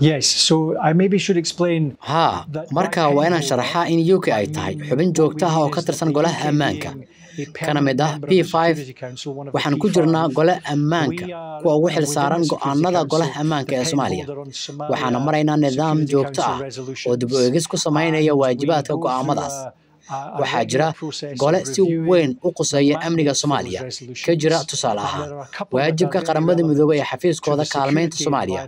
haa marka waa inaan sharaxaa in u k ay tahay xubin joogto ah oo ka tirsan golaha ammaanka kana mid ah p waxaan ku jirnaa gole ammaanka kuwa ugu xil saaran go'aanada golaha ammaanka ee soomaaliya waxaana maraynaa nidaam joogto ah oo dib u eegis ku samaynaya waajibaadka go'aamadaas waxaa jira gole si weyn u quseeya amniga soomaaliya ka jira tusaale ahaan waajibka qaramada midoobey ee xafiiskooda kaalmaynta soomaaliya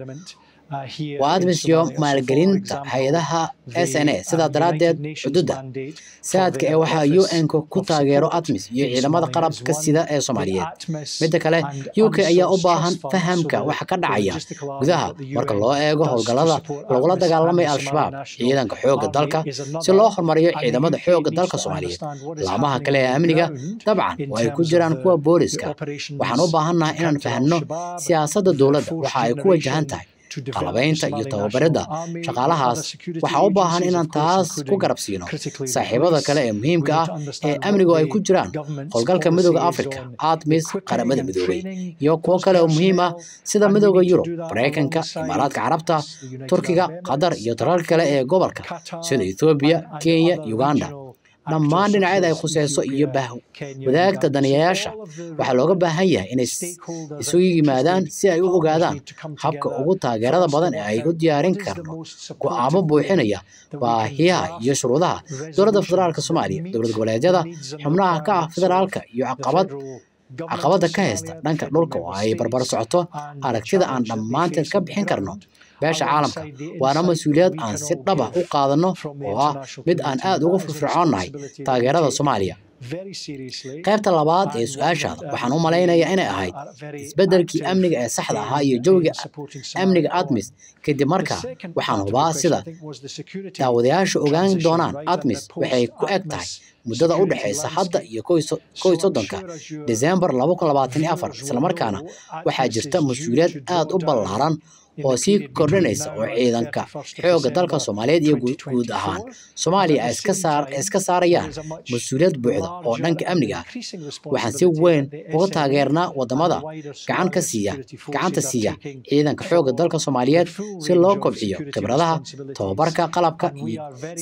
Uh, waa admisyo maalgelinta hay-adaha s n a uh, sidaa daraaddeed xududa saadka ee waxaa u n-ka ku taageero admis iyo ciidamada qarabka sida ee soomaaliyeed midda kale u k ayaa u baahan fahamka waxa ka dhacaya gudaha marka loo eego howlgallada lagula dagaalamay al-shabaab ciidanka xoogga dalka si loo horumariyo ciidamada xoogga dalka soomaaliyeed laamaha kale ee amniga dabcan oo ay ku jiraan kuwa booliska waxaan u baahannahay inaan fahanno siyaasadda dowladda waxa ay ku wajahan tahay qalabaynta iyo tababaridda shaqaalahaas waxaa u baahan inaan taas ku garab siino saaxiibada kale ee muhiimka ah ee amnigu ay ku jiraan howlgalka midooda africa admis qaramada midoobay iyo kuwo kale oo muhiim ah sida midooda yurub maraykanka imaaraadka carabta turkiga qatar iyo dalalka kale ee gobolka sida ethoobiya kenya uganda dhammaan dhinacyada ay khuseyso iyo baaho wadaagta daniyayaasha waxaa looga baahan yahay inay isu yimaadaan si ay u ogaadaan habka ugu taageerada badan ee ay u diyaarin karno go-aamo buuxinaya baahiyaha iyo shuruudaha dowladda federaalk soomaaliya dowlad goboleedyada xubnaha ka ah federaalka iyo caqabad caqabadda ka haysta dhanka dhulka oo ay barbar socoto aragtida aan dhammaanteed ka bixin karno beesha caalamka waana mas-uuliyad aan si dhaba u qaadanno oo ah mid aan aad uga firfircoonnahay taageerada soomaaliya qaybta labaad ee su-aashaada waxaan u malaynayaa inay ahayd isbeddelkii amniga ee saxda ahaa iyo jawiga amniga admis kadib markaa waxaan hubaa sida daawadayaasha ogaan doonaan admis waxay ku eg tahay muddada u dhexaysa hadda iyo kow soddonka disembar isla markaana waxaa jirta mas-uuliyad aad u ballaaran oo sii kordhinaysa oo ciidanka xoogga dalka soomaaliyeed iyo guud ahaan soomaaliya ay iska saarayaan mas-uuliyad buuxda oo dhanka amniga ah waxaan si weyn uga taageernaa wadamada gacanka siiya gacanta siiya ciidanka xoogga dalka soomaaliyeed si loo kobciyo khibradaha tababarka qalabka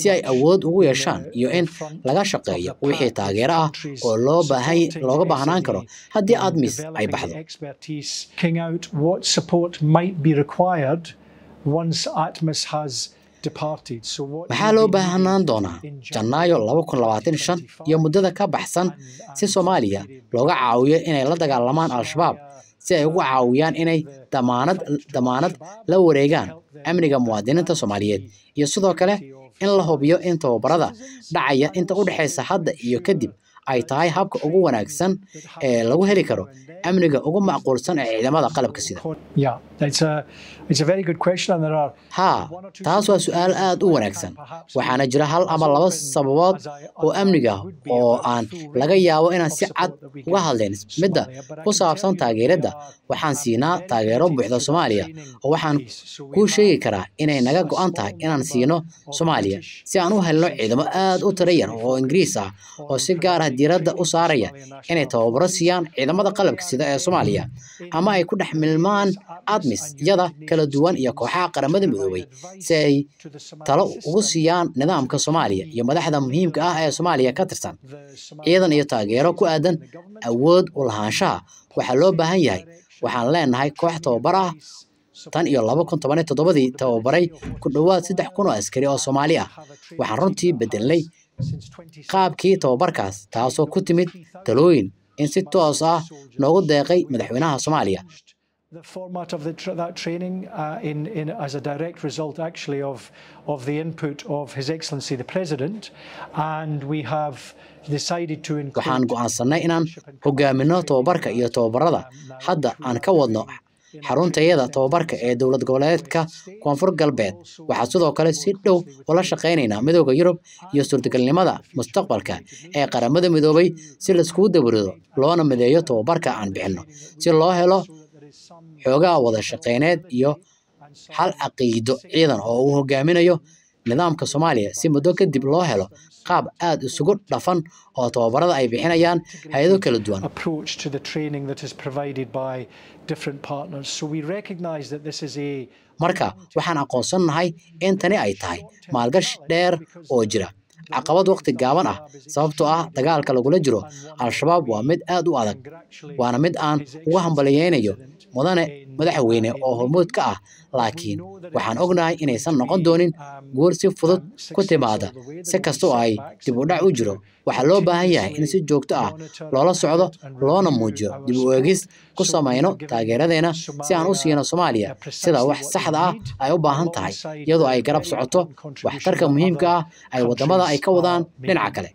si ay awood ugu yeeshaan iyo in laga shaqeeyo wixii taageero ah oo looga baahnaan karo haddii admis ay baxdo required once atmos has waxaa loo baahanaan doonaa janaayo labakunlabaatanshan iyo muddada ka baxsan si soomaaliya looga caawiyo inay la dagaalamaan al-shabaab si ay ugu caawiyaan inay damaanad la wareegaan amniga muwaadiniinta soomaaliyeed iyo sidoo kale in la hubiyo in tababarada dhacaya inta u dhexaysa hadda iyo kadib ay tahay habka ugu wanaagsan ee lagu heli karo amniga ugu macquulsan ee ciidamada qalabka sida haa taas waa su-aal aad u wanaagsan waxaana jira hal ama laba sababood oo amniga ah oo aan laga yaabo inaan si cad uga hadlayn midda ku saabsan taageeradda waxaan siinaa taageero buuxda soomaaliya oo waxaan kuu sheegi karaa inay naga go'an tahay inaan siino soomaaliya si aan u helno ciidamo aad u tara yar oo ingiriis ah oo si gaar ah diiradda u saaraya inay tababaro siiyaan ciidamada qalabka sida ee soomaaliya ama ay ku dhex milmaan admisyada kala duwan iyo kooxaha qaramada midoobay si ay talo ugu siiyaan nidaamka soomaaliya iyo madaxda muhiimka ah ee soomaaliya ka tirsan ciidan iyo taageero ku aadan awood u lahaanshaha waxaa loo baahan yahay waxaan leenahay koox tababar ah tan iyo laba kun toban toddobadii tababaray ku dhowaad saddex kun oo askari oo soomaali ah waxaan runtii bedelnay qaabkii tababarkaas taasoo ku timid talooyin in si toos ah noogu deeqay madaxweynaha soomaaliya The format of Waxaan go'aansannay inaan hogaaminno tababarka iyo tababarada hadda aan ka wadno xaruntayada tababarka ee dowlad goboleedka koonfur galbeed waxaa sidoo kale si dhow ula shaqaynaynaa midooda yurub iyo suurtagalnimada mustaqbalka ee qaramada midoobay si laiskugu dabarido loona mideeyo tababarka aan bixinno si loo helo xoogaha wada shaqayneed iyo hal caqiido ciidan oo uu hogaaminayo nidaamka soomaaliya si muddo kadib loo helo qaab aad isugu dhafan oo tababarada ay bixinayaan hay-ado kala duwan marka waxaan aqoonsannahay in tani ay tahay maalgashi dheer oo jira caqabad waqti gaaban ah sababtoo ah dagaalka lagula jiro al-shabaab waa mid aad u adag waana mid aan uga hambaliyeynayo mudane madaxweyne oo hormood ka ah laakiin waxaan ognahay inaysan noqon doonin um, guur si fudud um, ku timaada si kastoo ay dib u dhac u jiro waxaa loo baahan yahay in si joogto ah loola socdo loona muujiyo dib u eegis ku samayno taageeradeena si aan u siino soomaaliya sida wax saxda ah ay u baahan tahay iyadoo ay garab socoto waxtarka muhiimka ah ay waddamada ay ka wadaan uh, dhinaca kale